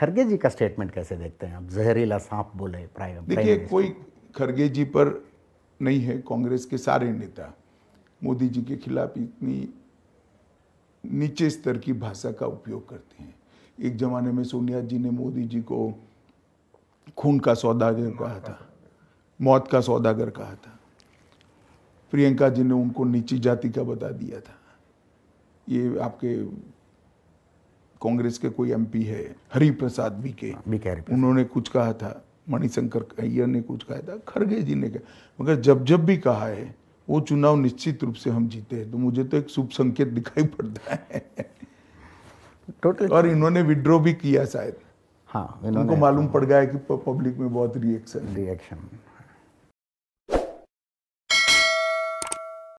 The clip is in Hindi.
खरगे जी का स्टेटमेंट कैसे देखते हैं आप जहरीला सांप बोले प्राइम देखिए कोई खरगे जी पर नहीं है कांग्रेस के सारे नेता मोदी जी के खिलाफ इतनी नीचे स्तर की भाषा का उपयोग करते हैं एक जमाने में सोनिया जी ने मोदी जी को खून का सौदागर कहा था मौत का सौदागर कहा था प्रियंका जी ने उनको नीची जाति का बता दिया था ये आपके कांग्रेस के कोई एमपी है हरिप्रसाद बीके बीके उन्होंने कुछ कहा था मणिशंकर अय्यर ने कुछ कहा था खड़गे जी ने कहा मगर जब जब भी कहा है वो चुनाव निश्चित रूप से हम जीते हैं तो मुझे तो एक शुभ संकेत दिखाई पड़ता है टोटल और इन्होंने विड्रो भी किया शायद हाँ उनको मालूम हाँ। पड़ गया है कि पब्लिक में बहुत रिएक्शन रिएक्शन